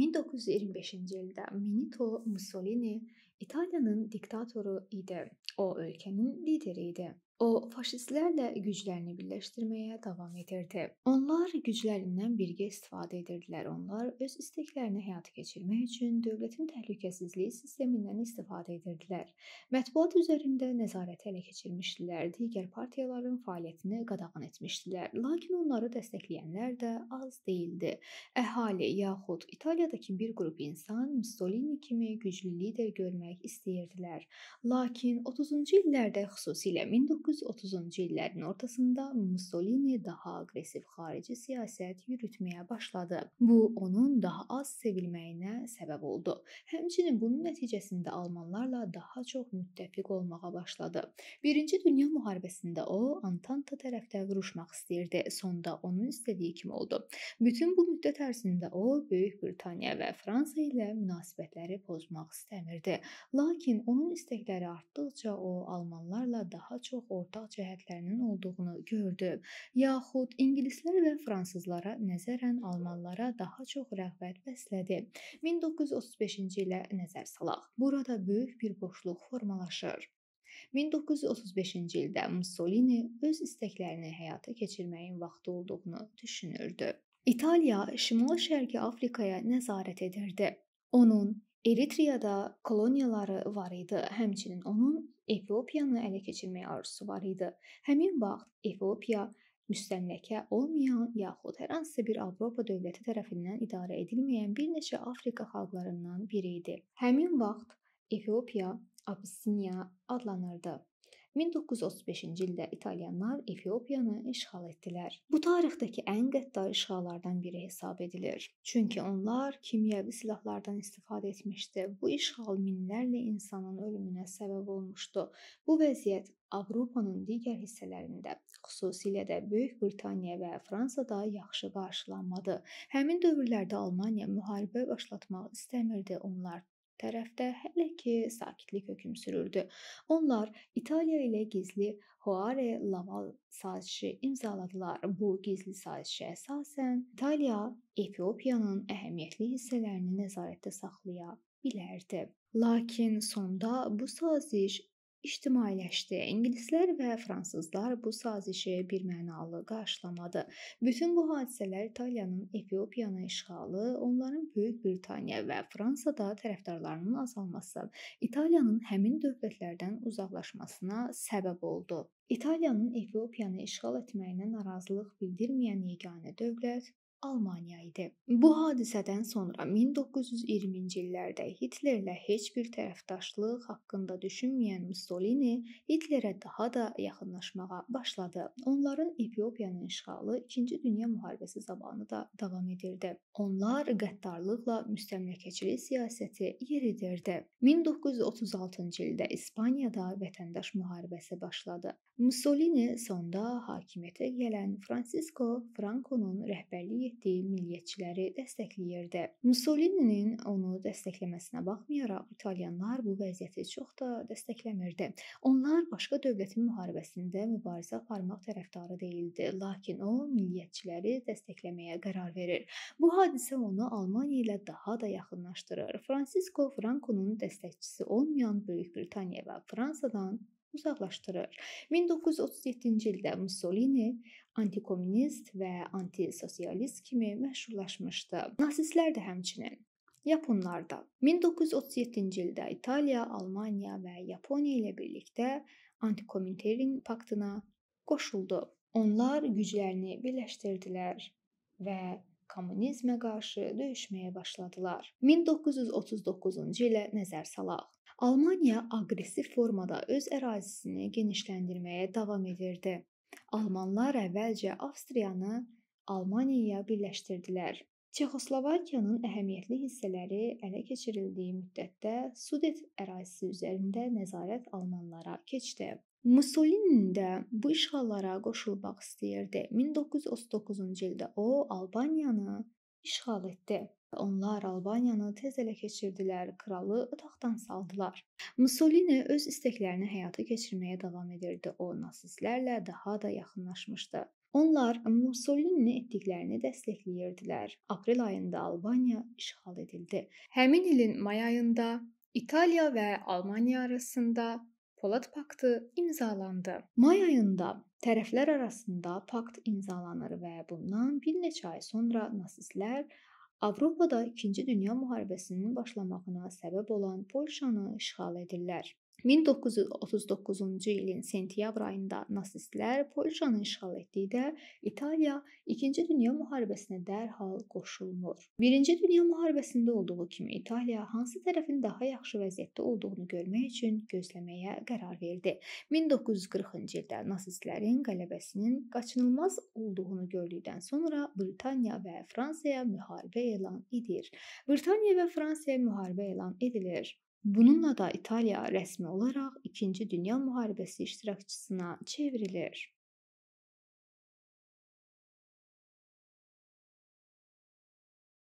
1925-ci ildə Benito Mussolini İtaliyanın diktatoru idi, o ölkənin lideri idi. O faşistlərlə güclərini birləşdirməyə davam edirdi. Onlar güclərindən birgə istifadə edirdilər. Onlar öz istəklərini həyata keçirmək üçün dövlətin təhlükəsizliyi sistemindən istifadə edirdilər. Mətbuat üzərində nəzarəti ələ keçirmişdilər. Digər partiyaların fəaliyyətini qadağan etmişdilər. Lakin onları dəstəkləyənlər də az değildi. Əhali yaxud İtaliyadakı bir qrup insan Mussolini kimi güclü lider görmək istəyirdilər. Lakin 30-cu illərdə xüsusilə 19 1930-cu illərin ortasında Mussolini daha aqressiv xarici siyasət yürütməyə başladı. Bu onun daha az sevilməyinə səbəb oldu. Həmçinin bunun nəticəsində Almanlarla daha çox müttəfiq olmağa başladı. 1-ci Dünya müharibəsində o Antanta tərəfdə vuruşmaq istəyirdi. Sonda onun istədiyi kimi oldu. Bütün bu müddət ərzində o Böyük Britaniya və Fransa ilə münasibətləri pozmaq istəmirdi. Lakin onun istəkləri artdıqca o Almanlarla daha çox ortaq cəhətlərinin olduğunu gördü. Yaxud ingilislər və fransızlara nəzərən almanlara daha çox rəğbət bəslədi. 1935-ci ilə nəzər salaq. Burada böyük bir boşluq formalaşır. 1935-ci ildə Mussolini öz istəklərini həyata keçirməyin vaxtı olduğunu düşünürdü. İtaliya Şimal-Şərqi Afrikaya nəzarət edirdi. Onun Eritriyada koloniyaları var idi, həmçinin onun Efiopiyanı ələ keçirmək arzusu var idi. Həmin vaxt Efiopiya müstəmləkə olmayan yaxud hər hansısa bir Avropa dövləti tərəfindən idarə edilməyən bir neçə Afrika xalqlarından biri idi. Həmin vaxt Efiopiya Abissiniya adlanırdı. 1935-ci ildə italyanlar Efiopiyanı işğal etdilər. Bu tarixdəki ən qəddar işğallardan biri hesab edilir. Çünki onlar kimyəvi silahlardan istifadə etmişdi. Bu işğal minlərlə insanın ölümünə səbəb olmuşdu. Bu vəziyyət Avropanın digər hissələrində, xüsusilə də Böyük Britaniya və Fransada yaxşı qarşılanmadı. Həmin dövrlərdə Almaniya müharibə başlatmaq istəmirdi. Onlar tərəfdə hələ ki sakitlik hökm sürürdü. Onlar İtaliya ilə gizli Hoare Laval sazişi imzaladılar. Bu gizli sazişə əsasən İtaliya Efiopiyanın əhəmiyyətli hissələrini nəzarətdə saxlaya bilərdi. Lakin sonda bu saziş ictimailəşdi. İngilislər və fransızlar bu sazişi birmənalı qarşılamadı. Bütün bu hadisələr İtaliyanın Efiopiyanı işğalı, onların Böyük Britaniya və Fransada tərəfdarlarının azalması, İtaliyanın həmin dövlətlərdən uzaqlaşmasına səbəb oldu. İtaliyanın Efiopiyanı işğal etməyinə narazılıq bildirməyən yeganə dövlət Almaniya idi. Bu hadisədən sonra 1920-ci illərdə Hitlerlə heç bir tərəfdaşlıq haqqında düşünməyən Mussolini Hitlerə daha da yaxınlaşmağa başladı. Onların Efiopiyanın işğalı 2-ci Dünya müharibəsi zamanı da davam edirdi. Onlar qəddarlıqla müstəmləkəçilik siyasəti yeridirdi. 1936-cı ildə İspaniyada vətəndaş müharibəsi başladı. Mussolini sonda hakimiyyətə gələn Francisco Franco-nun rəhbərliyi etdiyi milliyyətçiləri dəstəkləyirdi. Mussolinin onu dəstəkləməsinə baxmayaraq italyanlar bu vəziyyəti çox da dəstəkləmirdi. Onlar başqa dövlətin müharibəsində mübarizə aparmaq tərəfdarı değildi, lakin o milliyyətçiləri dəstəkləməyə qərar verir. Bu hadisə onu Almaniya ilə daha da yaxınlaşdırır. Francisco Franco-nun dəstəkçisi olmayan Böyük Britaniya və Fransadan uzaqlaşdırır. 1937-ci ildə Mussolini antikomünist və antisosialist kimi məşhurlaşmışdı. Nasistlər də həmçinin Yaponlar da 1937-ci ildə İtaliya, Almaniya və Yaponiya ilə birlikdə Antikomintern paktına qoşuldu. Onlar güclərini birləşdirdilər və kommunizmə qarşı döyüşməyə başladılar. 1939-cu ilə nəzər salaq. Almaniya aqressiv formada öz ərazisini genişləndirməyə davam edirdi. Almanlar əvvəlcə Avstriyanı Almaniyaya birləşdirdilər. Çexoslovakiyanın əhəmiyyətli hissələri ələ keçirildiyi müddətdə Sudet ərazisi üzərində nəzarət Almanlara keçdi. Mussolini də bu işğallara qoşulmaq istəyirdi. 1939-cu ildə o Albaniyanı işğal etdi. Onlar Albaniyanı tez ələ keçirdilər, kralı otaqdan saldılar. Mussolini öz istəklərini həyata keçirməyə davam edirdi. O nasistlərlə daha da yaxınlaşmışdı. Onlar Mussolini etdiklərini dəstəkləyirdilər. Aprel ayında Albaniya işğal edildi. Həmin ilin may ayında İtaliya və Almaniya arasında Polat Paktı imzalandı. May ayında tərəflər arasında pakt imzalanır və bundan bir neçə ay sonra nasistlər Avropada 2-ci Dünya müharibəsinin başlamağına səbəb olan Polşanı işğal edirlər. 1939-cu ilin sentyabr ayında nasistlər Polşanı işğal etdikdə İtaliya 2-ci Dünya müharibəsinə dərhal qoşulmur. 1-ci Dünya müharibəsində olduğu kimi İtaliya hansı tərəfin daha yaxşı vəziyyətdə olduğunu görmək üçün gözləməyə qərar verdi. 1940-cı ildə nasistlərin qələbəsinin qaçınılmaz olduğunu gördükdən sonra Britaniya və Fransaya müharibə elan edir. Britaniya və Fransaya müharibə elan edilir. Bununla da İtalya resmi olarak 2. Dünya Muharebesi iştirakçısına çevrilir.